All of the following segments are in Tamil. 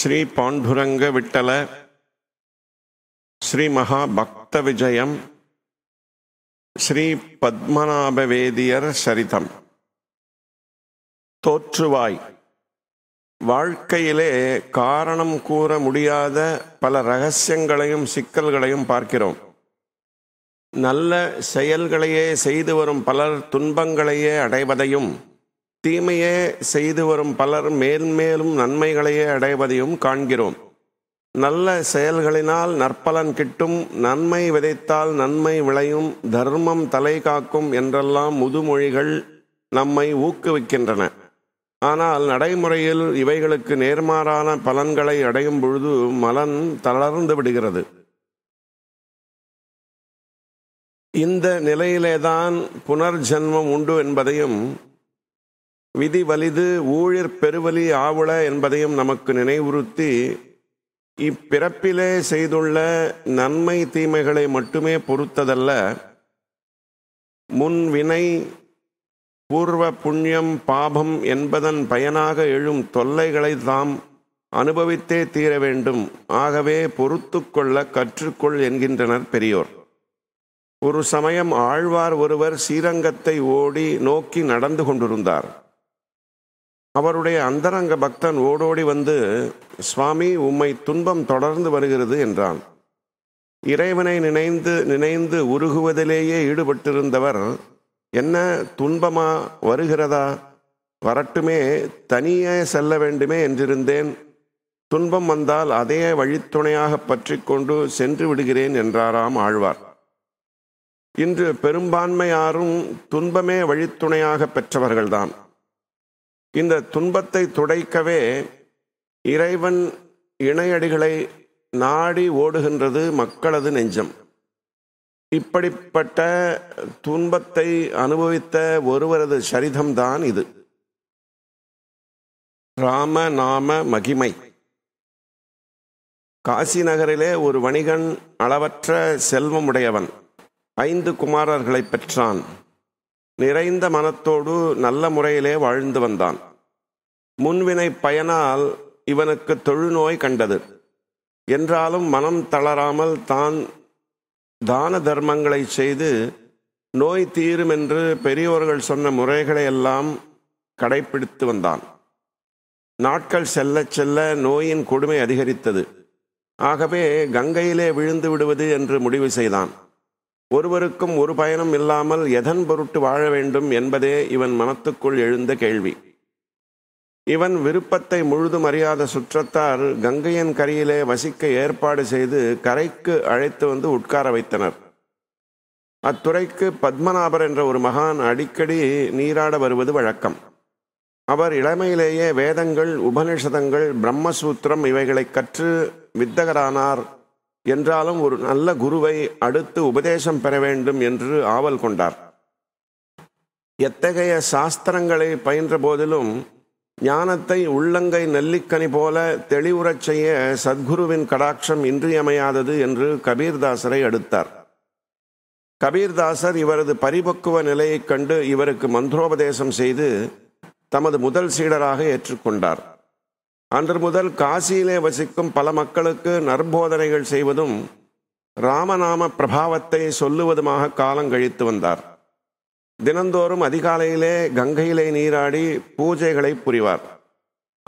ஸ்ரீ பாண்டுரங்க விட்டல ஸ்ரீ மகா பக்த விஜயம் ஸ்ரீ பத்மநாபவேதியர் சரிதம் தோற்றுவாய் வாழ்க்கையிலே காரணம் கூற முடியாத பல ரகசியங்களையும் சிக்கல்களையும் பார்க்கிறோம் நல்ல செயல்களையே செய்து வரும் பலர் துன்பங்களையே அடைவதையும் தீமையே செய்து வரும் பலர் மேல்மேலும் நன்மைகளையே அடைவதையும் காண்கிறோம் நல்ல செயல்களினால் நற்பலன் கிட்டும் நன்மை விதைத்தால் நன்மை விளையும் தர்மம் தலை காக்கும் என்றெல்லாம் முதுமொழிகள் நம்மை ஊக்குவிக்கின்றன ஆனால் நடைமுறையில் இவைகளுக்கு நேர்மாறான பலன்களை அடையும் பொழுது மலன் தளர்ந்து விடுகிறது இந்த நிலையிலேதான் புனர்ஜென்மம் உண்டு என்பதையும் விதி வலிது ஊழிர் பெருவலி ஆவுள என்பதையும் நமக்கு நினைவுறுத்தி இப்பிறப்பிலே செய்துள்ள நன்மை தீமைகளை மட்டுமே பொறுத்ததல்ல முன் வினை பூர்வ புண்ணியம் பாபம் என்பதன் பயனாக எழும் தொல்லைகளை தாம் அனுபவித்தே தீர வேண்டும் ஆகவே பொறுத்து கொள்ள கற்றுக்கொள் என்கின்றனர் பெரியோர் ஒரு சமயம் ஆழ்வார் ஒருவர் ஸ்ரீரங்கத்தை ஓடி நோக்கி நடந்து கொண்டிருந்தார் அவருடைய அந்தரங்க பக்தன் ஓடோடி வந்து சுவாமி உம்மை துன்பம் தொடர்ந்து வருகிறது என்றான் இறைவனை நினைந்து நினைந்து உருகுவதிலேயே ஈடுபட்டிருந்தவர் என்ன துன்பமா வருகிறதா வரட்டுமே தனியே செல்ல வேண்டுமே என்றிருந்தேன் துன்பம் வந்தால் அதே வழித்துணையாக பற்றி கொண்டு சென்று விடுகிறேன் என்றாராம் ஆழ்வார் இன்று பெரும்பான்மையாரும் துன்பமே வழித்துணையாக பெற்றவர்கள்தான் இந்த துன்பத்தை துடைக்கவே இறைவன் இணையடிகளை நாடி ஓடுகின்றது மக்களது நெஞ்சம் இப்படிப்பட்ட துன்பத்தை அனுபவித்த ஒருவரது சரிதம்தான் இது ராம நாம மகிமை காசி நகரிலே ஒரு வணிகன் அளவற்ற செல்வம் உடையவன் ஐந்து குமாரர்களை பெற்றான் நிறைந்த மனத்தோடு நல்ல முறையிலே வாழ்ந்து வந்தான் முன்வினை பயனால் இவனுக்கு தொழுநோய் கண்டது என்றாலும் மனம் தளராமல் தான் தான தர்மங்களை செய்து நோய் தீரும் என்று பெரியோர்கள் சொன்ன முறைகளை எல்லாம் கடைபிடித்து வந்தான் நாட்கள் செல்ல செல்ல நோயின் கொடுமை அதிகரித்தது ஆகவே கங்கையிலே விழுந்து விடுவது என்று முடிவு செய்தான் ஒருவருக்கும் ஒரு பயனும் இல்லாமல் எதன் பொருட்டு வாழ வேண்டும் என்பதே இவன் மனத்துக்குள் எழுந்த கேள்வி இவன் விருப்பத்தை முழுதும் அறியாத சுற்றத்தார் கங்கையின் கரையிலே வசிக்க ஏற்பாடு செய்து கரைக்கு அழைத்து வந்து உட்கார வைத்தனர் அத்துறைக்கு பத்மநாபர் என்ற ஒரு மகான் அடிக்கடி நீராட வருவது வழக்கம் அவர் இளமையிலேயே வேதங்கள் உபனிஷதங்கள் பிரம்மசூத்திரம் இவைகளை கற்று வித்தகரானார் என்றாலும் ஒரு நல்ல குருவை அடுத்து உபதேசம் பெற வேண்டும் என்று ஆவல் கொண்டார் எத்தகைய சாஸ்திரங்களை பயின்ற போதிலும் ஞானத்தை உள்ளங்கை நெல்லிக்கனி போல தெளிவுறச் செய்ய சத்குருவின் கடாட்சம் இன்றியமையாதது என்று கபீர்தாசரை அடுத்தார் கபீர்தாசர் இவரது பரிபக்குவ நிலையைக் கண்டு இவருக்கு மந்திரோபதேசம் செய்து தமது முதல் சீடராக ஏற்றுக்கொண்டார் அன்று முதல் காசியிலே வசிக்கும் பல மக்களுக்கு நற்போதனைகள் செய்வதும் ராமநாம பிரபாவத்தை சொல்லுவதுமாக காலம் கழித்து வந்தார் தினந்தோறும் அதிகாலையிலே கங்கையிலே நீராடி பூஜைகளை புரிவார்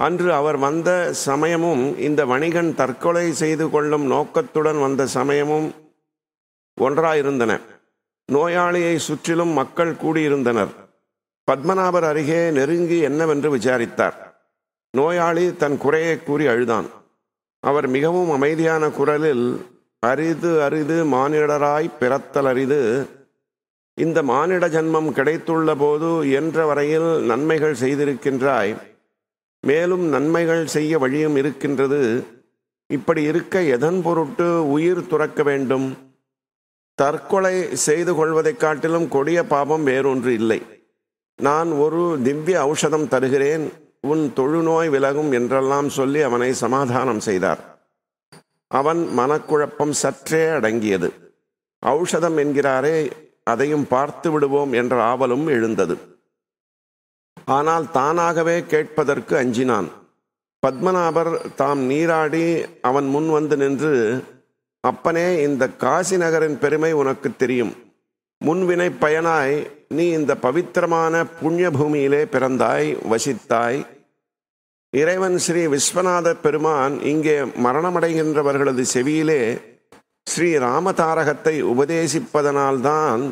அன்று அவர் வந்த சமயமும் இந்த வணிகன் தற்கொலை செய்து கொள்ளும் நோக்கத்துடன் வந்த சமயமும் ஒன்றாயிருந்தன நோயாளியை சுற்றிலும் மக்கள் கூடியிருந்தனர் பத்மநாபர் அருகே நெருங்கி என்னவென்று விசாரித்தார் நோயாளி தன் குறையை கூறி அழுதான் அவர் மிகவும் அமைதியான குரலில் அரிது அரிது மானிடராய் பிறத்தல் அரிது இந்த மானிட ஜன்மம் கிடைத்துள்ள போது என்ற வரையில் நன்மைகள் செய்திருக்கின்றாய் மேலும் நன்மைகள் செய்ய வழியும் இருக்கின்றது இப்படி இருக்க எதன் பொருட்டு உயிர் துறக்க வேண்டும் தற்கொலை செய்து கொள்வதைக் காட்டிலும் கொடிய பாபம் வேறொன்று இல்லை நான் ஒரு திவ்ய ஔஷதம் தருகிறேன் உன் தொழுநோய் விலகும் என்றெல்லாம் சொல்லி அவனை சமாதானம் செய்தார் அவன் மனக்குழப்பம் சற்றே அடங்கியது ஔஷதம் என்கிறாரே அதையும் பார்த்து விடுவோம் என்ற ஆவலும் எழுந்தது ஆனால் தானாகவே கேட்பதற்கு அஞ்சினான் பத்மநாபர் தாம் நீராடி அவன் முன் வந்து நின்று அப்பனே இந்த காசி நகரின் பெருமை உனக்கு தெரியும் முன்வினை பயனாய் நீ இந்த பவித்திரமான புண்ணிய பூமியிலே பிறந்தாய் வசித்தாய் இறைவன் ஸ்ரீ விஸ்வநாத பெருமான் இங்கே மரணமடைகின்றவர்களது செவியிலே ஸ்ரீ ராமதாரகத்தை உபதேசிப்பதனால்தான்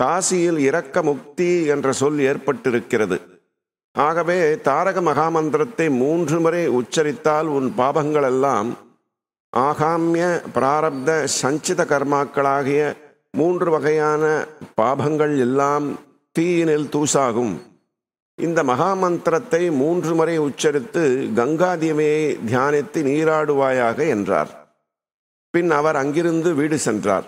காசியில் இரக்க முக்தி என்ற சொல் ஏற்பட்டிருக்கிறது ஆகவே தாரக மகாமந்திரத்தை மூன்று முறை உச்சரித்தால் உன் பாபங்களெல்லாம் ஆகாமிய பிராரப்த சஞ்சித கர்மாக்களாகிய மூன்று வகையான பாபங்கள் எல்லாம் தீயினில் தூசாகும் இந்த மகாமந்திரத்தை மூன்று முறை உச்சரித்து கங்காதேவியை தியானித்து நீராடுவாயாக என்றார் பின் அவர் அங்கிருந்து வீடு சென்றார்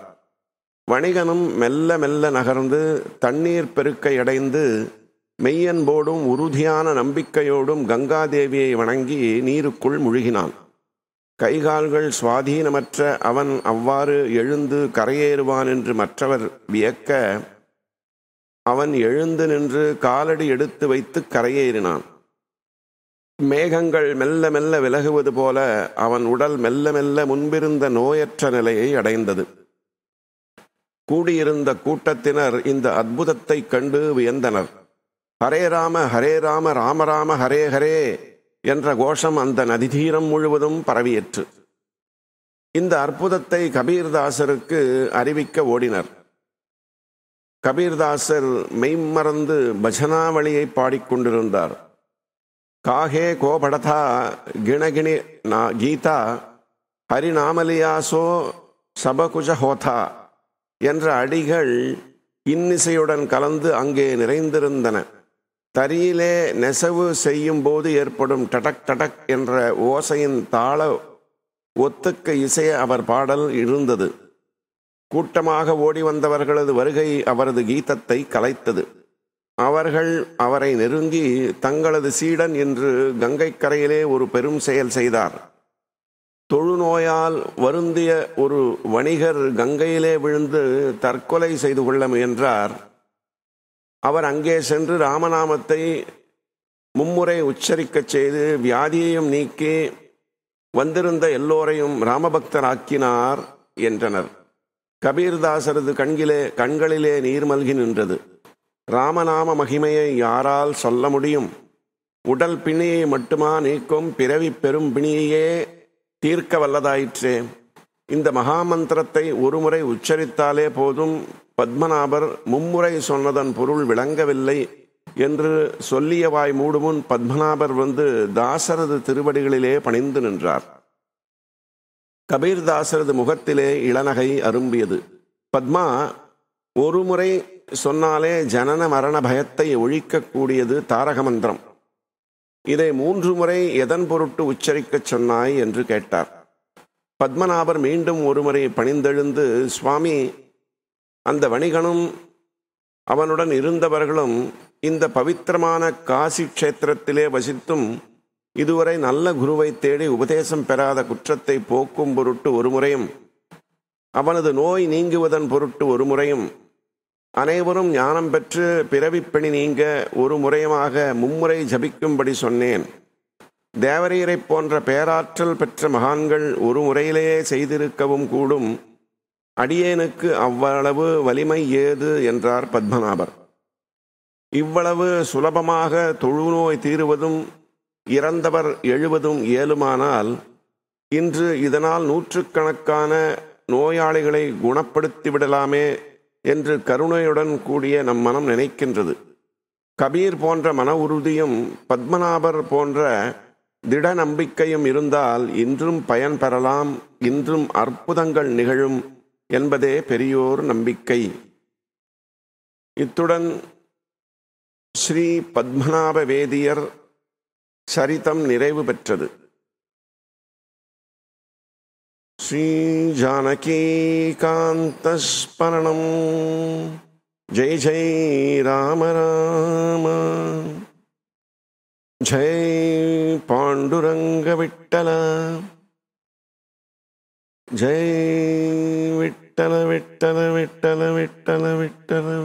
வணிகனும் மெல்ல மெல்ல நகர்ந்து தண்ணீர் பெருக்கை அடைந்து மெய்யன்போடும் உறுதியான நம்பிக்கையோடும் கங்காதேவியை வணங்கி நீருக்குள் முழுகினான் கைகால்கள் சுவாதீனமற்ற அவன் அவ்வாறு எழுந்து கரையேறுவான் என்று மற்றவர் வியக்க அவன் எழுந்து நின்று காலடி எடுத்து வைத்து கரையேறினான் மேகங்கள் மெல்ல மெல்ல விலகுவது போல அவன் உடல் மெல்ல மெல்ல முன்பிருந்த நோயற்ற நிலையை அடைந்தது கூடியிருந்த கூட்டத்தினர் இந்த அற்புதத்தை கண்டு வியந்தனர் ஹரே ராம ஹரே ராம ராம ராம ஹரே ஹரே என்ற கோஷம் அந்த நதிதீரம் முழுவதும் பரவியற்று இந்த அற்புதத்தை கபீர்தாசருக்கு அறிவிக்க ஓடினர் கபீர்தாசர் மெய்மறந்து பஜனாவளியை பாடிக்கொண்டிருந்தார் காஹே கோபடதா கிணகிணி நா கீதா ஹரிநாமலியாசோ சபகுஜ ஹோதா என்ற அடிகள் இன்னிசையுடன் கலந்து அங்கே நிறைந்திருந்தன தரியிலே நெசவு செய்யும் போது ஏற்படும் டடக் டடக் என்ற ஓசையின் தாள ஒத்துக்க இசைய அவர் பாடல் இருந்தது கூட்டமாக ஓடி வந்தவர்களது வருகை அவரது கீதத்தை கலைத்தது அவர்கள் அவரை நெருங்கி தங்களது சீடன் என்று கங்கைக்கரையிலே ஒரு பெரும் செயல் செய்தார் தொழுநோயால் வருந்திய ஒரு வணிகர் கங்கையிலே விழுந்து தற்கொலை செய்து கொள்ள முயன்றார் அவர் அங்கே சென்று ராமநாமத்தை மும்முறை உச்சரிக்கச் செய்து வியாதியையும் நீக்கி வந்திருந்த எல்லோரையும் ராமபக்தராக்கினார் என்றனர் கபீர்தாசரது கண்கிலே கண்களிலே நீர் மல்கி நின்றது ராமநாம மகிமையை யாரால் சொல்ல முடியும் உடல் பிணியை மட்டுமா நீக்கும் பிறவி பெரும் பிணியையே தீர்க்க வல்லதாயிற்றே இந்த மகாமந்திரத்தை ஒருமுறை உச்சரித்தாலே போதும் பத்மநாபர் மும்முறை சொன்னதன் பொருள் விளங்கவில்லை என்று சொல்லிய வாய் மூடுமுன் பத்மநாபர் வந்து தாசரது திருவடிகளிலே பணிந்து நின்றார் கபீர்தாசரது முகத்திலே இளநகை அரும்பியது பத்மா ஒரு முறை சொன்னாலே ஜனன மரண பயத்தை ஒழிக்கக்கூடியது தாரக மந்திரம் இதை மூன்று முறை எதன் பொருட்டு உச்சரிக்கச் சொன்னாய் என்று கேட்டார் பத்மநாபர் மீண்டும் ஒருமுறை பணிந்தெழுந்து சுவாமி அந்த வணிகனும் அவனுடன் இருந்தவர்களும் இந்த பவித்திரமான காசி க்ஷேத்திரத்திலே வசித்தும் இதுவரை நல்ல குருவை தேடி உபதேசம் பெறாத குற்றத்தை போக்கும் பொருட்டு ஒருமுறையும் அவனது நோய் நீங்குவதன் பொருட்டு ஒருமுறையும் அனைவரும் ஞானம் பெற்று பிறவிப்பணி நீங்க ஒரு முறையமாக மும்முறை ஜபிக்கும்படி சொன்னேன் தேவரீரை போன்ற பேராற்றல் பெற்ற மகான்கள் ஒரு முறையிலேயே செய்திருக்கவும் கூடும் அடியேனுக்கு அவ்வளவு வலிமை ஏது என்றார் பத்மநாபர் இவ்வளவு சுலபமாக தொழுநோய் தீருவதும் இறந்தவர் எழுவதும் ஏழுமானால் இன்று இதனால் நூற்றுக்கணக்கான நோயாளிகளை குணப்படுத்தி விடலாமே என்று கருணையுடன் கூடிய நம் மனம் நினைக்கின்றது கபீர் போன்ற மன உறுதியும் பத்மநாபர் போன்ற திட நம்பிக்கையும் இருந்தால் இன்றும் பயன் பெறலாம் இன்றும் அற்புதங்கள் நிகழும் என்பதே பெரியோர் நம்பிக்கை இத்துடன் ஸ்ரீ பத்மநாப வேதியர் சரிதம் நிறைவு பெற்றது ஸ்ரீ ஜானகி காந்தஸ்மரணம் ஜெய் ஜெய் ராம ராம ஜெய் பாண்டுரங்க விட்டல ஜெய் விட்டல விட்டல விட்டல விட்டல விட்டல